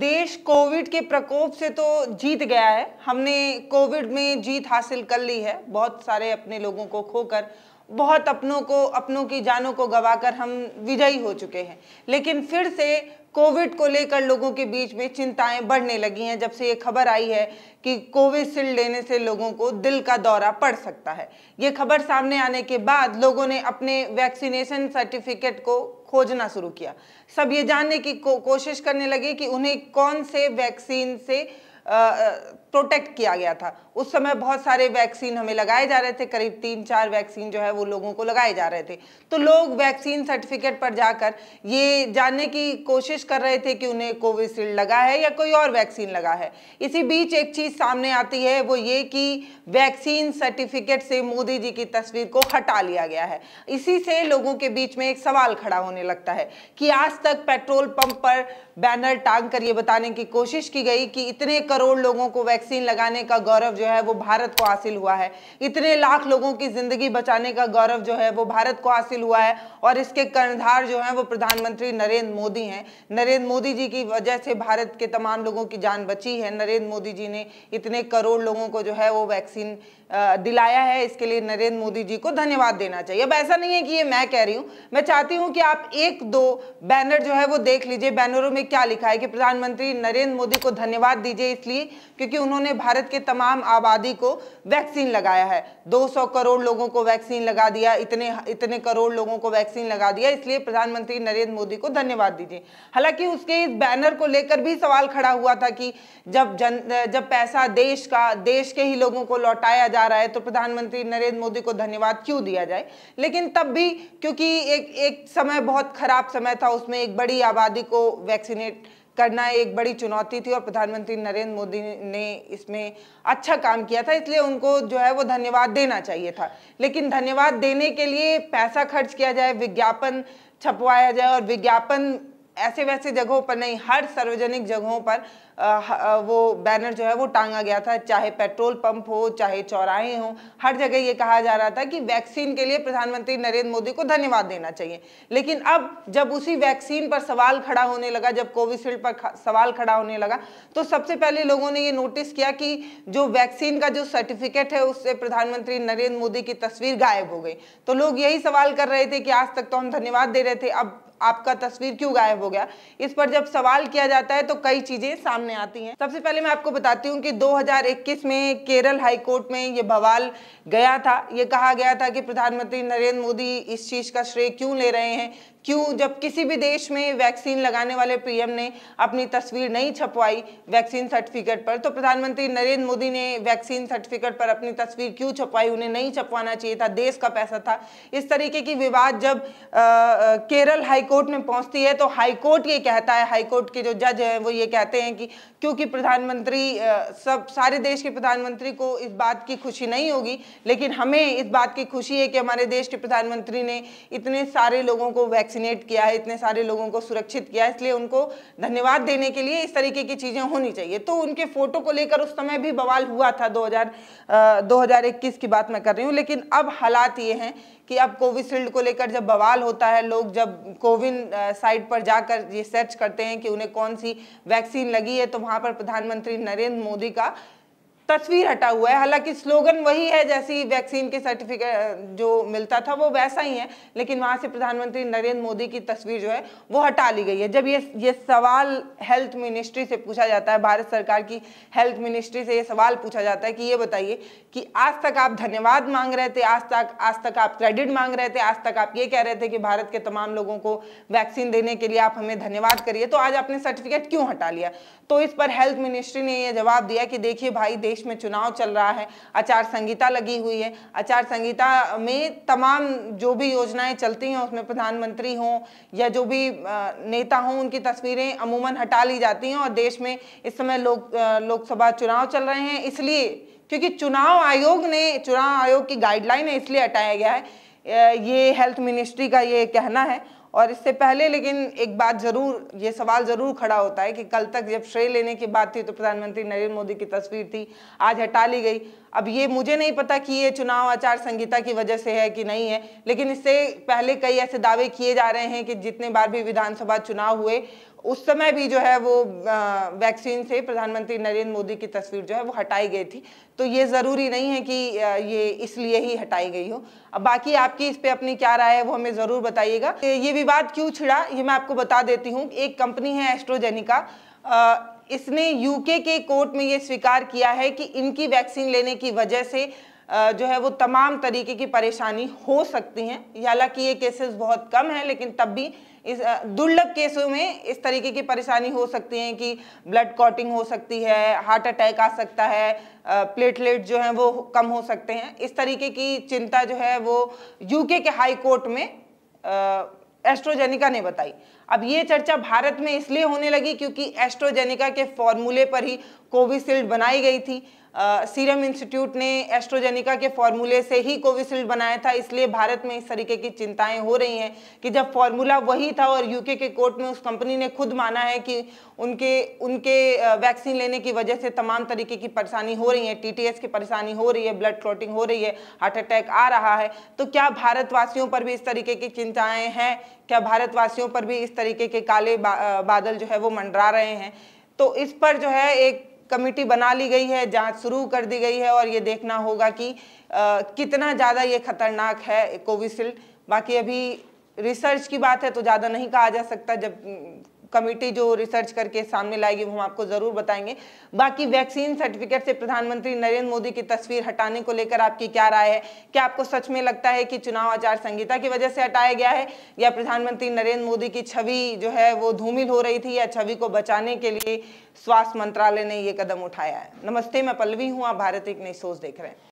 देश कोविड के प्रकोप से तो जीत गया है हमने कोविड में जीत हासिल कर ली है बहुत सारे अपने लोगों को खोकर बहुत अपनों को अपनों की जानों को गवाकर हम विजयी हो चुके हैं लेकिन फिर से कोविड को लेकर लोगों के बीच में चिंताएं बढ़ने लगी हैं जब से ये खबर आई है कि कोविशील्ड लेने से लोगों को दिल का दौरा पड़ सकता है ये खबर सामने आने के बाद लोगों ने अपने वैक्सीनेशन सर्टिफिकेट को खोजना शुरू किया सब ये जानने की को, कोशिश करने लगे कि उन्हें कौन से वैक्सीन से आ, प्रोटेक्ट किया गया था उस समय बहुत सारे वैक्सीन हमें लगाए जा रहे थे करीब तीन चार वैक्सीन जो है वो लोगों को लगाए जा रहे थे तो लोग वैक्सीन सर्टिफिकेट पर जाकर ये जानने की कोशिश कर रहे थे कि उन्हें कोविशील्ड लगा है या कोई और वैक्सीन लगा है इसी बीच एक चीज़ सामने आती है वो ये कि वैक्सीन सर्टिफिकेट से मोदी जी की तस्वीर को हटा लिया गया है इसी से लोगों के बीच में एक सवाल खड़ा होने लगता है कि आज तक पेट्रोल पंप पर बैनर टांग कर ये बताने की कोशिश की गई कि इतने करोड़ लोगों को वैक्सीन वैक्सीन लगाने का गौरव जो है वो भारत को हासिल हुआ है इतने लाख लोगों की जिंदगी बचाने का गौरव जो है वो भारत को हासिल हुआ है और इसके कर्णधार जो है वो प्रधानमंत्री नरेंद्र मोदी हैं नरेंद्र मोदी जी की वजह से भारत के तमाम लोगों की जान बची है नरेंद्र मोदी जी ने इतने करोड़ लोगों को जो है वो वैक्सीन दिलाया है इसके लिए नरेंद्र मोदी जी को धन्यवाद देना चाहिए अब ऐसा नहीं है कि ये मैं कह रही हूँ मैं चाहती हूँ कि आप एक दो बैनर जो है वो देख लीजिए बैनरों में क्या लिखा है कि प्रधानमंत्री नरेंद्र मोदी को धन्यवाद दीजिए इसलिए क्योंकि उन्होंने उन्होंने भारत के तमाम आबादी को वैक्सीन लगाया है 200 करोड़ लोगों को वैक्सीन लगा दिया इतने इतने करोड़ लोगों को वैक्सीन लगा दिया इसलिए प्रधानमंत्री नरेंद्र मोदी को धन्यवाद दीजिए हालांकि उसके इस बैनर को लेकर भी सवाल खड़ा हुआ था कि जब जन जब पैसा देश का देश के ही लोगों को लौटाया जा रहा है तो प्रधानमंत्री नरेंद्र मोदी को धन्यवाद क्यों दिया जाए लेकिन तब भी क्योंकि एक एक समय बहुत खराब समय था उसमें एक बड़ी आबादी को वैक्सीनेट करना एक बड़ी चुनौती थी और प्रधानमंत्री नरेंद्र मोदी ने इसमें अच्छा काम किया था इसलिए उनको जो है वो धन्यवाद देना चाहिए था लेकिन धन्यवाद देने के लिए पैसा खर्च किया जाए विज्ञापन छपवाया जाए और विज्ञापन ऐसे वैसे जगहों पर नहीं हर सार्वजनिक जगहों पर वो बैनर जो है वो टांगा गया था चाहे पेट्रोल पंप हो चाहे चौराहे हो हर जगह ये कहा जा रहा था कि वैक्सीन के लिए प्रधानमंत्री नरेंद्र मोदी को धन्यवाद देना चाहिए लेकिन अब जब उसी वैक्सीन पर सवाल खड़ा होने लगा जब कोविशील्ड पर सवाल खड़ा होने लगा तो सबसे पहले लोगों ने ये नोटिस किया कि जो वैक्सीन का जो सर्टिफिकेट है उससे प्रधानमंत्री नरेंद्र मोदी की तस्वीर गायब हो गई तो लोग यही सवाल कर रहे थे कि आज तक तो हम धन्यवाद दे रहे थे अब आपका तस्वीर क्यों गायब हो गया इस पर जब सवाल किया जाता है तो कई चीज़ें सामने आती हैं सबसे पहले मैं आपको बताती हूँ कि 2021 में केरल हाईकोर्ट में ये बवाल गया था ये कहा गया था कि प्रधानमंत्री नरेंद्र मोदी इस चीज़ का श्रेय क्यों ले रहे हैं क्यों जब किसी भी देश में वैक्सीन लगाने वाले पीएम ने अपनी तस्वीर नहीं छपवाई वैक्सीन सर्टिफिकेट पर तो प्रधानमंत्री नरेंद्र मोदी ने वैक्सीन सर्टिफिकेट पर अपनी तस्वीर क्यों छपवाई उन्हें नहीं छपवाना चाहिए था देश का पैसा था इस तरीके की विवाद जब आ, केरल हाईकोर्ट में पहुंचती है तो हाईकोर्ट ये कहता है हाईकोर्ट के जो जज हैं वो ये कहते हैं कि क्योंकि प्रधानमंत्री सब सारे देश के प्रधानमंत्री को इस बात की खुशी नहीं होगी लेकिन हमें इस बात की खुशी है कि हमारे देश के प्रधानमंत्री ने इतने सारे लोगों को वैक्सीन वैक्सीनेट किया है इतने सारे लोगों को सुरक्षित किया है इसलिए उनको धन्यवाद देने के लिए इस तरीके की चीज़ें होनी चाहिए तो उनके फोटो को लेकर उस समय भी बवाल हुआ था 2000 2021 की बात मैं कर रही हूँ लेकिन अब हालात ये हैं कि अब कोविशील्ड को लेकर जब बवाल होता है लोग जब कोविन साइट पर जाकर ये सर्च करते हैं कि उन्हें कौन सी वैक्सीन लगी है तो वहाँ पर प्रधानमंत्री नरेंद्र मोदी का तस्वीर हटा हुआ है हालांकि स्लोगन वही है जैसी वैक्सीन के सर्टिफिकेट जो मिलता था वो वैसा ही है लेकिन वहां से प्रधानमंत्री नरेंद्र मोदी की तस्वीर जो है वो हटा ली गई है जब ये ये सवाल हेल्थ मिनिस्ट्री से पूछा जाता है भारत सरकार की हेल्थ मिनिस्ट्री से ये सवाल पूछा जाता है कि ये बताइए कि आज तक आप धन्यवाद मांग रहे थे आज तक आज तक आप क्रेडिट मांग रहे थे आज तक आप ये कह रहे थे कि भारत के तमाम लोगों को वैक्सीन देने के लिए आप हमें धन्यवाद करिए तो आज आपने सर्टिफिकेट क्यों हटा लिया तो इस पर हेल्थ मिनिस्ट्री ने यह जवाब दिया कि देखिए भाई देश प्रदेश में चुनाव चल रहा है आचार संहिता लगी हुई है आचार संहिता में तमाम जो भी योजनाएं चलती हैं उसमें प्रधानमंत्री हों या जो भी नेता हों उनकी तस्वीरें अमूमन हटा ली जाती हैं और देश में इस समय लोक लोकसभा चुनाव चल रहे हैं इसलिए क्योंकि चुनाव आयोग ने चुनाव आयोग की गाइडलाइन है इसलिए हटाया गया है ये हेल्थ मिनिस्ट्री का ये कहना है और इससे पहले लेकिन एक बात जरूर ये सवाल जरूर खड़ा होता है कि कल तक जब श्रेय लेने की बात थी तो प्रधानमंत्री नरेंद्र मोदी की तस्वीर थी आज हटा ली गई अब ये मुझे नहीं पता कि ये चुनाव आचार संहिता की वजह से है कि नहीं है लेकिन इससे पहले कई ऐसे दावे किए जा रहे हैं कि जितने बार भी विधानसभा चुनाव हुए उस समय भी जो है वो वैक्सीन से प्रधानमंत्री नरेंद्र मोदी की तस्वीर जो है वो हटाई गई थी तो ये ज़रूरी नहीं है कि ये इसलिए ही हटाई गई हो अब बाकी आपकी इस पर अपनी क्या राय है वो हमें ज़रूर बताइएगा ये विवाद क्यों छिड़ा ये मैं आपको बता देती हूँ एक कंपनी है एस्ट्रोजेनिका इसने यूके के कोर्ट में ये स्वीकार किया है कि इनकी वैक्सीन लेने की वजह से जो है वो तमाम तरीके की परेशानी हो सकती हैं हालांकि ये केसेस बहुत कम हैं लेकिन तब भी इस दुर्लभ केसों में इस तरीके की परेशानी हो सकती है कि ब्लड कॉटिंग हो सकती है हार्ट अटैक आ सकता है प्लेटलेट जो है वो कम हो सकते हैं इस तरीके की चिंता जो है वो यूके के हाई कोर्ट में एस्ट्रोजेनिका ने बताई अब ये चर्चा भारत में इसलिए होने लगी क्योंकि एस्ट्रोजेनिका के फॉर्मूले पर ही कोविशील्ड बनाई गई थी सीरम इंस्टीट्यूट ने एस्ट्रोजेनिका के फॉर्मूले से ही कोविशील्ड बनाया था इसलिए भारत में इस तरीके की चिंताएं हो रही हैं कि जब फॉर्मूला वही था और यूके के कोर्ट में उस कंपनी ने खुद माना है कि उनके उनके वैक्सीन लेने की वजह से तमाम तरीके की परेशानी हो रही है टीटीएस की परेशानी हो रही है ब्लड क्लॉटिंग हो रही है हार्ट अटैक आ रहा है तो क्या भारतवासियों पर भी इस तरीके की चिंताएँ हैं क्या भारतवासियों पर भी इस तरीके के काले बादल जो है वो मंडरा रहे हैं तो इस पर जो है एक कमेटी बना ली गई है जांच शुरू कर दी गई है और ये देखना होगा कि आ, कितना ज़्यादा ये खतरनाक है कोविशील्ड बाकी अभी रिसर्च की बात है तो ज़्यादा नहीं कहा जा सकता जब कमेटी जो रिसर्च करके सामने लाएगी वो हम आपको ज़रूर बताएंगे बाकी वैक्सीन सर्टिफिकेट से प्रधानमंत्री नरेंद्र मोदी की तस्वीर हटाने को लेकर आपकी क्या राय है क्या आपको सच में लगता है कि चुनाव आचार संहिता की वजह से हटाया गया है या प्रधानमंत्री नरेंद्र मोदी की छवि जो है वो धूमिल हो रही थी या छवि को बचाने के लिए स्वास्थ्य मंत्रालय ने ये कदम उठाया है नमस्ते मैं पल्लवी हूँ आप भारत एक नई सोच देख रहे हैं